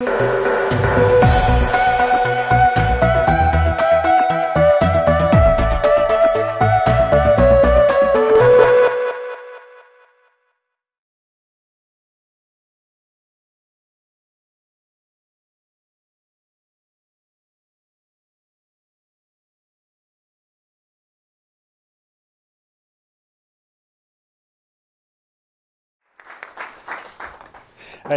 All right,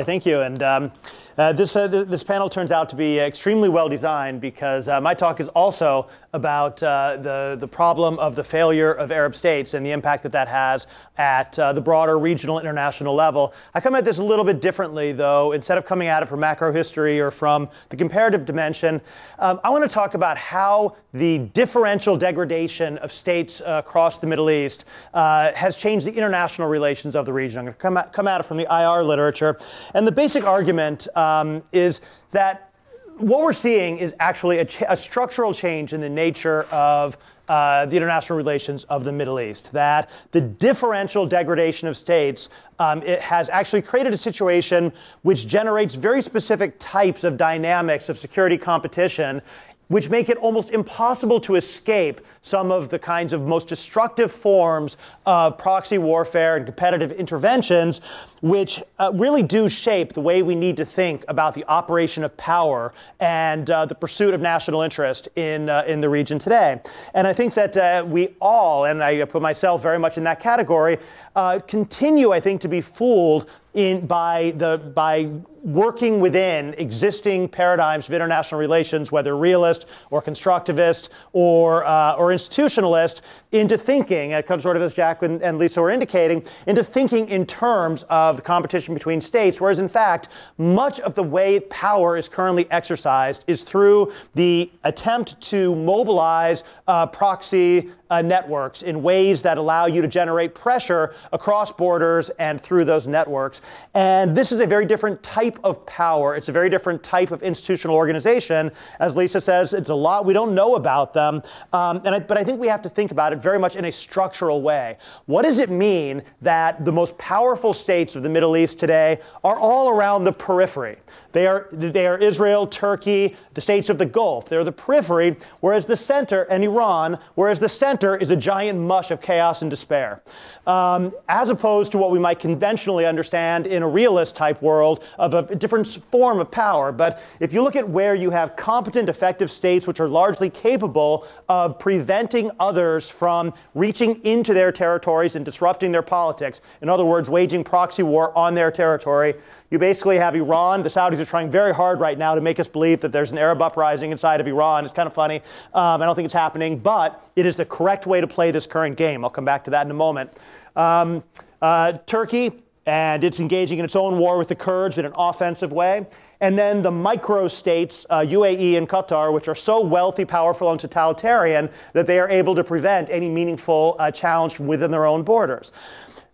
thank you. And um, uh, this, uh, th this panel turns out to be extremely well designed because uh, my talk is also about uh, the, the problem of the failure of Arab states and the impact that that has at uh, the broader regional international level. I come at this a little bit differently, though. Instead of coming at it from macro history or from the comparative dimension, um, I want to talk about how the differential degradation of states across the Middle East uh, has changed the international relations of the region. I'm going to come at, come at it from the IR literature. And the basic argument um, is that what we're seeing is actually a, ch- a, structural change in the nature of uh, the international relations of the Middle East. That the differential degradation of states um, it has actually created a situation which generates very specific types of dynamics of security competition. Which make it almost impossible to escape some of the kinds of most destructive forms of proxy warfare and competitive interventions which uh, really do shape the way we need to think about the operation of power and uh, the pursuit of national interest in, uh, in the region today. And I think that uh, we all, and I put myself very much in that category, uh, continue, I think, to be fooled in, by, the, by working within existing paradigms of international relations, whether realist or constructivist or, uh, or institutionalist, into thinking, uh, sort of as Jack and, and Lisa were indicating, into thinking in terms of of the competition between states, whereas in fact, much of the way power is currently exercised is through the attempt to mobilize uh, proxy uh, networks in ways that allow you to generate pressure across borders and through those networks. And this is a very different type of power. It's a very different type of institutional organization. As Lisa says, it's a lot we don't know about them. Um, and I, but I think we have to think about it very much in a structural way. What does it mean that the most powerful states of the Middle East today are all around the periphery? They are, they are Israel, Turkey, the states of the Gulf. They're the periphery, whereas the center and Iran, whereas the center center is a giant mush of chaos and despair, um, as opposed to what we might conventionally understand in a realist type world of a different form of power. But if you look at where you have competent, effective states which are largely capable of preventing others from reaching into their territories and disrupting their politics, in other words, waging proxy war on their territory, you basically have Iran. The Saudis are trying very hard right now to make us believe that there's an Arab uprising inside of Iran. It's kind of funny. Um, I don't think it's happening, but it is the correct correct way to play this current game. I'll come back to that in a moment. Um, uh, Turkey, and it's engaging in its own war with the Kurds in an offensive way. And then the micro states, uh, UAE and Qatar, which are so wealthy, powerful, and totalitarian that they are able to prevent any meaningful uh, challenge within their own borders.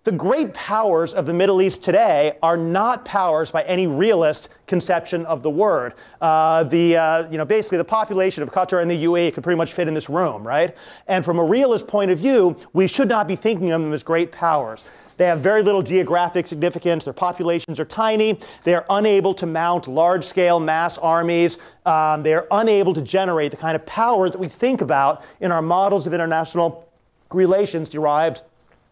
The great powers of the Middle East today are not powers by any realist conception of the word. Uh, the, uh, you know, basically the population of Qatar and the UAE could pretty much fit in this room, right? And from a realist point of view, we should not be thinking of them as great powers. They have very little geographic significance. Their populations are tiny. They are unable to mount large scale mass armies. Um, they are unable to generate the kind of power that we think about in our models of international relations derived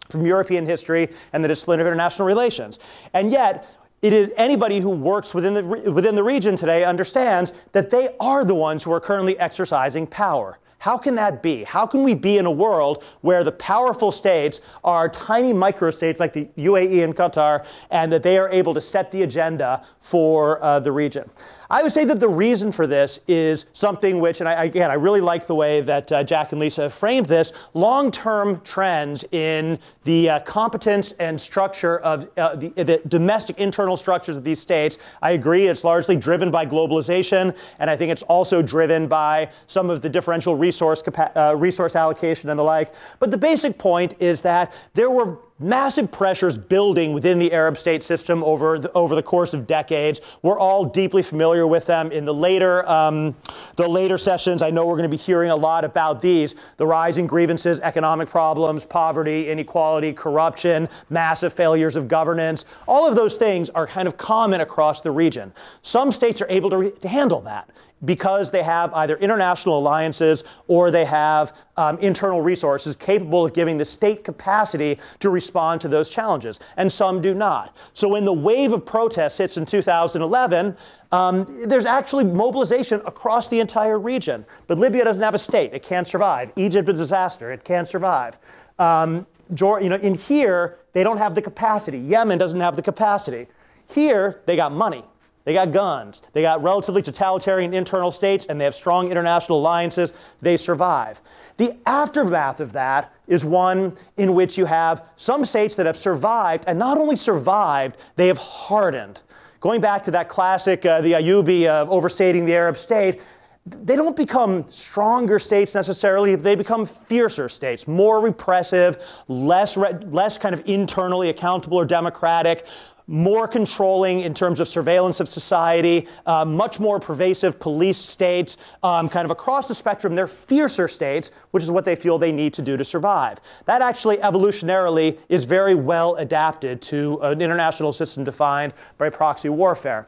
from European history and the discipline of international relations. And yet, it is anybody who works within the, within the region today understands that they are the ones who are currently exercising power. How can that be? How can we be in a world where the powerful states are tiny microstates like the UAE and Qatar, and that they are able to set the agenda for uh, the region? I would say that the reason for this is something which, and I, again, I really like the way that uh, Jack and Lisa have framed this long term trends in the uh, competence and structure of uh, the, the, domestic internal structures of these states. I agree, it's largely driven by globalization, and I think it's also driven by some of the differential resource, uh, resource allocation and the like. But the basic point is that there were massive pressures building within the Arab state system over the, over the course of decades. We're all deeply familiar with them. In the later um, the later sessions, I know we're going to be hearing a lot about these: the rising grievances, economic problems, poverty, inequality, corruption, massive failures of governance. All of those things are kind of common across the region. Some states are able to, re- to handle that because they have either international alliances or they have um, internal resources capable of giving the state capacity to respond to those challenges. And some do not. So when the wave of protests hits in 2011, um, there's actually mobilization across the entire region. But Libya doesn't have a state, it can't survive. Egypt is a disaster, it can't survive. Um, you know, in here, they don't have the capacity. Yemen doesn't have the capacity. Here, they got money. They got guns. They got relatively totalitarian internal states, and they have strong international alliances. They survive. The aftermath of that is one in which you have some states that have survived, and not only survived, they have hardened. Going back to that classic, uh, the Ayubi of uh, overstating the Arab state, they don't become stronger states necessarily, they become fiercer states, more repressive, less, less kind of internally accountable or democratic, more controlling in terms of surveillance of society, uh, much more pervasive police states, um, kind of across the spectrum, they're fiercer states, which is what they feel they need to do to survive. That actually evolutionarily is very well adapted to an international system defined by proxy warfare.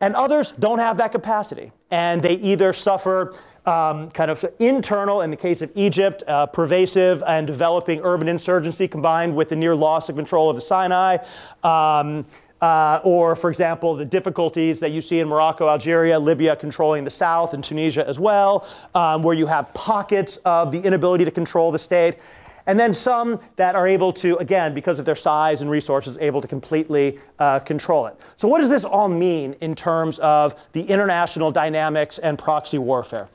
And others don't have that capacity, and they either suffer um, kind of internal, in the case of Egypt, uh, pervasive and developing urban insurgency combined with the near loss of control of the Sinai. Um, uh, or, for example, the difficulties that you see in Morocco, Algeria, Libya controlling the south, and Tunisia as well, um, where you have pockets of the inability to control the state and then some that are able to, again, because of their size and resources, able to completely uh, control it. So what does this all mean in terms of the international dynamics and proxy warfare?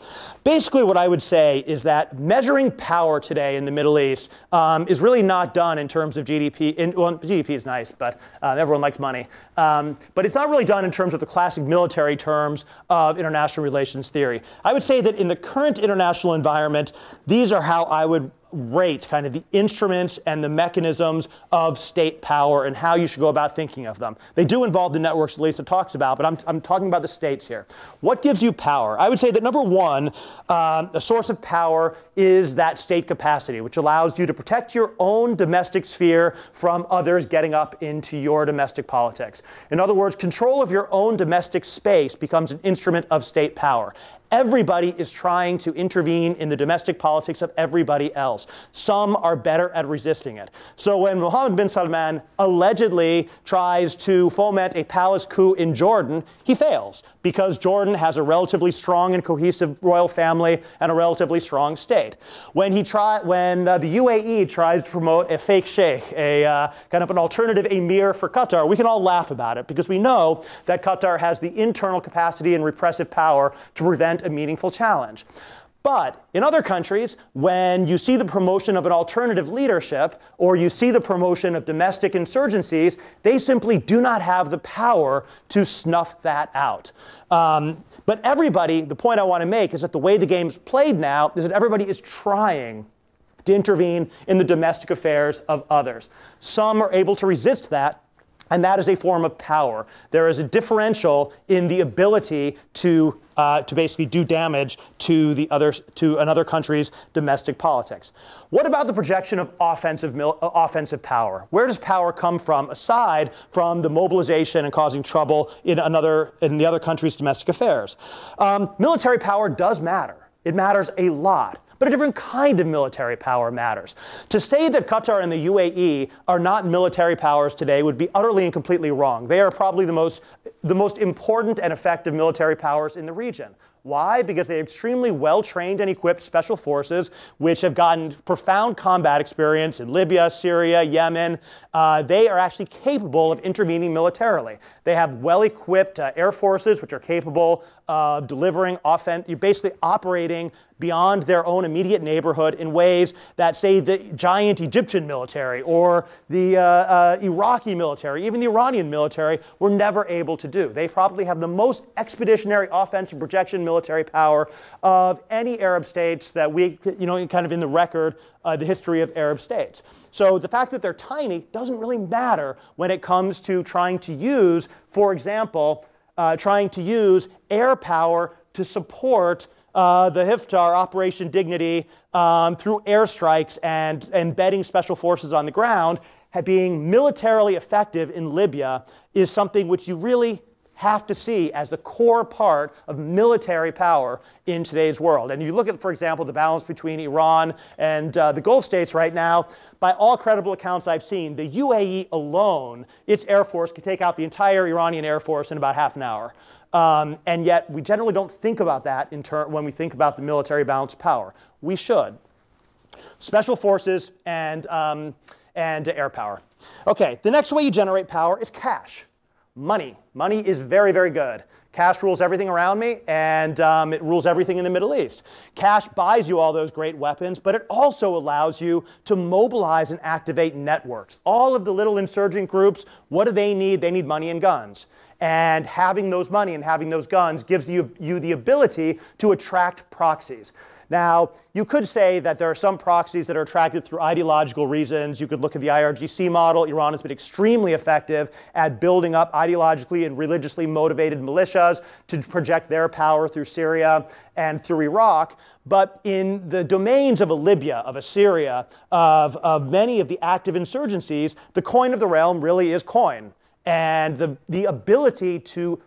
Basically, what I would say is that measuring power today in the Middle East um, is really not done in terms of GDP. In, well, GDP is nice, but uh, everyone likes money. Um, but it's not really done in terms of the classic military terms of international relations theory. I would say that in the current international environment, these are how I would rates, kind of the instruments and the mechanisms of state power and how you should go about thinking of them. They do involve the networks that Lisa talks about, but I'm, I'm talking about the states here. What gives you power? I would say that number one, um, a source of power is that state capacity, which allows you to protect your own domestic sphere from others getting up into your domestic politics. In other words, control of your own domestic space becomes an instrument of state power. Everybody is trying to intervene in the domestic politics of everybody else. Some are better at resisting it. So when Mohammed bin Salman allegedly tries to foment a palace coup in Jordan, he fails because Jordan has a relatively strong and cohesive royal family and a relatively strong state. When he try, when uh, the UAE tries to promote a fake sheikh, a uh, kind of an alternative emir for Qatar, we can all laugh about it because we know that Qatar has the internal capacity and repressive power to prevent present a meaningful challenge. But in other countries, when you see the promotion of an alternative leadership or you see the promotion of domestic insurgencies, they simply do not have the power to snuff that out. Um, but everybody, the point I want to make is that the way the game's played now is that everybody is trying to intervene in the domestic affairs of others. Some are able to resist that, and that is a form of power. There is a differential in the ability to, uh, to basically do damage to, the other, to another country's domestic politics. What about the projection of offensive, mil- uh, offensive power? Where does power come from aside from the mobilization and causing trouble in, another, in the other country's domestic affairs? Um, military power does matter. It matters a lot but a different kind of military power matters. To say that Qatar and the UAE are not military powers today would be utterly and completely wrong. They are probably the most, the most important and effective military powers in the region. Why? Because they have extremely well trained and equipped special forces, which have gotten profound combat experience in Libya, Syria, Yemen. Uh, they are actually capable of intervening militarily. They have well equipped uh, air forces, which are capable of delivering offense, you're basically operating beyond their own immediate neighborhood in ways that, say, the giant Egyptian military or the uh, uh, Iraqi military, even the Iranian military, were never able to do. They probably have the most expeditionary offensive projection military power of any Arab states that we, you know, kind of in the record uh, the history of Arab states. So the fact that they're tiny doesn't really matter when it comes to trying to use, for example, uh, trying to use air power to support uh, the Hiftar, Operation Dignity, um, through airstrikes and embedding special forces on the ground, being militarily effective in Libya is something which you really have to see as the core part of military power in today's world. And you look at, for example, the balance between Iran and uh, the Gulf states right now, by all credible accounts I've seen, the UAE alone, its Air Force, could take out the entire Iranian Air Force in about half an hour. Um, and yet, we generally don't think about that when we think about the military balance of power. We should. Special forces and, um, and air power. Okay, the next way you generate power is cash money. Money is very, very good. Cash rules everything around me, and um, it rules everything in the Middle East. Cash buys you all those great weapons, but it also allows you to mobilize and activate networks. All of the little insurgent groups, what do they need? They need money and guns. And having those money and having those guns gives you, you the ability to attract proxies. Now, you could say that there are some proxies that are attracted through ideological reasons. You could look at the IRGC model. Iran has been extremely effective at building up ideologically and religiously motivated militias to project their power through Syria and through Iraq. But in the domains of a Libya, of a Syria, of, of many of the active insurgencies, the coin of the realm really is coin and the, the ability to,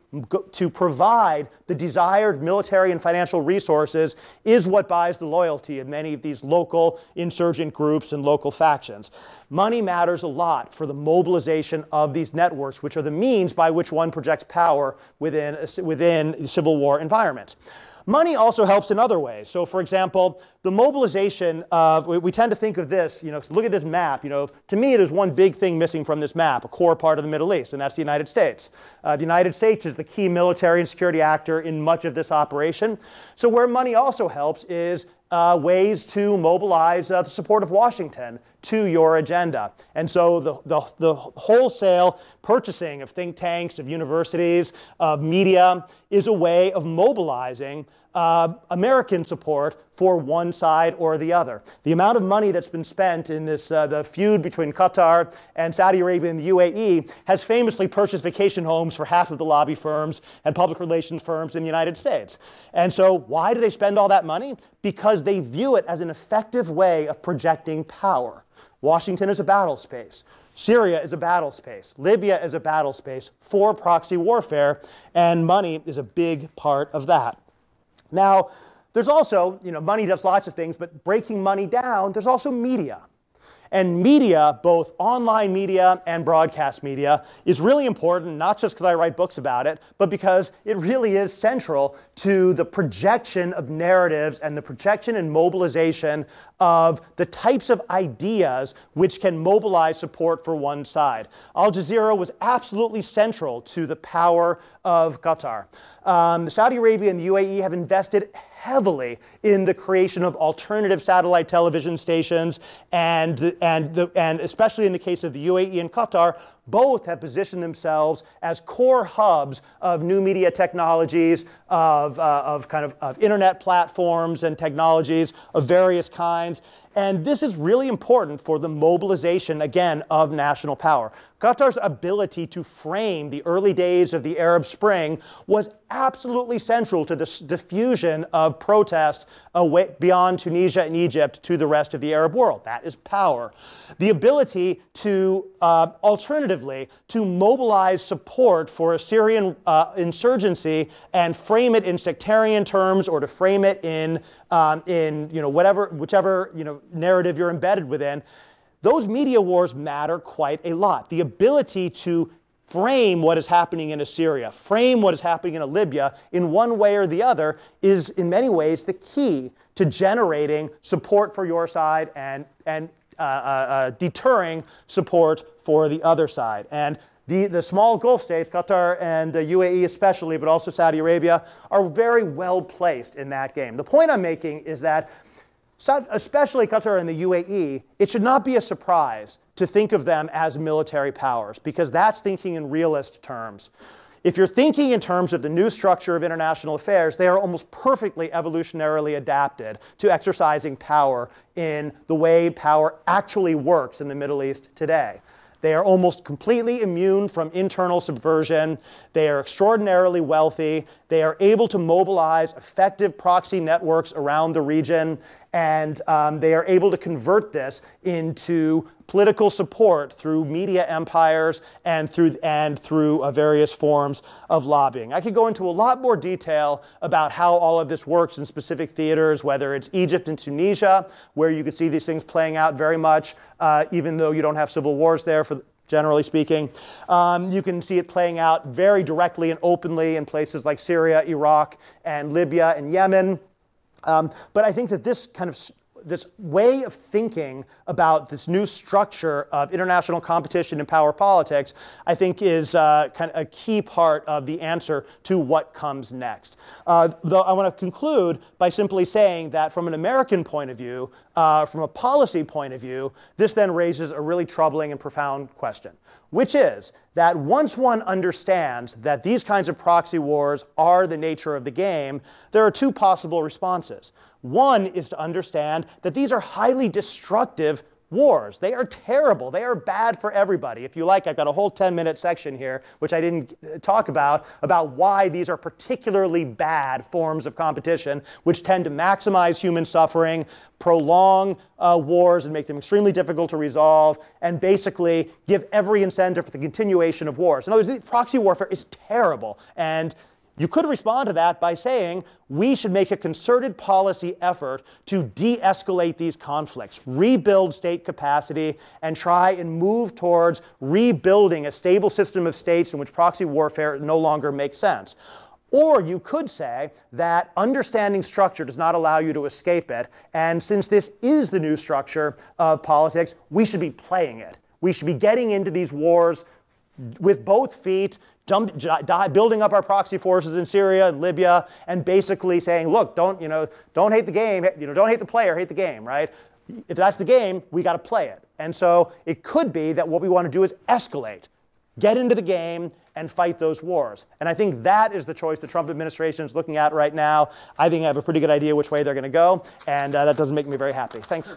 to provide the desired military and financial resources is what buys the loyalty of many of these local insurgent groups and local factions. Money matters a lot for the mobilization of these networks, which are the means by which one projects power within, a, within a civil war environment. Money also helps in other ways. So, for example, the mobilization of, we, we tend to think of this, you know, look at this map. You know, to me, there's one big thing missing from this map, a core part of the Middle East, and that's the United States. Uh, the United States is the key military and security actor in much of this operation. So, where money also helps is uh, ways to mobilize uh, the support of Washington to your agenda. And so the, the, the, wholesale purchasing of think tanks, of universities, of media is a way of mobilizing uh, American support for one side or the other. The amount of money that's been spent in this uh, the feud between Qatar and Saudi Arabia and the UAE has famously purchased vacation homes for half of the lobby firms and public relations firms in the United States. And so why do they spend all that money? Because they view it as an effective way of projecting power. Washington is a battle space. Syria is a battle space. Libya is a battle space for proxy warfare, and money is a big part of that. Now, there's also, you know, money does lots of things, but breaking money down, there's also media. And media, both online media and broadcast media, is really important, not just because I write books about it, but because it really is central to the projection of narratives and the projection and mobilization of the types of ideas which can mobilize support for one side. Al Jazeera was absolutely central to the power of Qatar. Um, Saudi Arabia and the UAE have invested heavily in the creation of alternative satellite television stations and, and, the, and especially in the case of the UAE and Qatar, both have positioned themselves as core hubs of new media technologies, of, uh, of kind of, of internet platforms and technologies of various kinds. And this is really important for the mobilization, again, of national power. Qatar's ability to frame the early days of the Arab Spring was absolutely central to this diffusion of protest away beyond Tunisia and Egypt to the rest of the Arab world. That is power. The ability to, uh, alternatively, to mobilize support for a Syrian uh, insurgency and frame it in sectarian terms or to frame it in, um, in you know, whatever, whichever you know, narrative you're embedded within. Those media wars matter quite a lot. The ability to frame what is happening in Assyria, frame what is happening in Libya in one way or the other is, in many ways, the key to generating support for your side and, and uh, uh, uh, deterring support for the other side. And the, the small Gulf states, Qatar and the UAE especially, but also Saudi Arabia, are very well placed in that game. The point I'm making is that especially Qatar and the UAE, it should not be a surprise to think of them as military powers because that's thinking in realist terms. If you're thinking in terms of the new structure of international affairs, they are almost perfectly evolutionarily adapted to exercising power in the way power actually works in the Middle East today. They are almost completely immune from internal subversion. They are extraordinarily wealthy. They are able to mobilize effective proxy networks around the region and um, they are able to convert this into political support through media empires and through and through uh, various forms of lobbying. I could go into a lot more detail about how all of this works in specific theaters, whether it's Egypt and Tunisia, where you can see these things playing out very much, uh, even though you don't have civil wars there for generally speaking. Um, you can see it playing out very directly and openly in places like Syria, Iraq, and Libya, and Yemen. Um, but I think that this kind of this way of thinking about this new structure of international competition and power politics, I think is uh, kind of a key part of the answer to what comes next. Uh, though I want to conclude by simply saying that from an American point of view, uh, from a policy point of view, this then raises a really troubling and profound question, which is that once one understands that these kinds of proxy wars are the nature of the game, there are two possible responses. One is to understand that these are highly destructive Wars, they are terrible. They are bad for everybody. If you like, I've got a whole 10 minute section here, which I didn't uh, talk about, about why these are particularly bad forms of competition, which tend to maximize human suffering, prolong uh, wars, and make them extremely difficult to resolve, and basically give every incentive for the continuation of wars. In other words, proxy warfare is terrible. And you could respond to that by saying we should make a concerted policy effort to de escalate these conflicts, rebuild state capacity, and try and move towards rebuilding a stable system of states in which proxy warfare no longer makes sense. Or you could say that understanding structure does not allow you to escape it. And since this is the new structure of politics, we should be playing it. We should be getting into these wars with both feet, building up our proxy forces in Syria and Libya, and basically saying, look, don't, you know, don't hate the game, you know, don't hate the player, hate the game, right? If that's the game, we got to play it. And so it could be that what we want to do is escalate, get into the game, and fight those wars. And I think that is the choice the Trump administration is looking at right now. I think I have a pretty good idea which way they're going to go, and uh, that doesn't make me very happy. Thanks.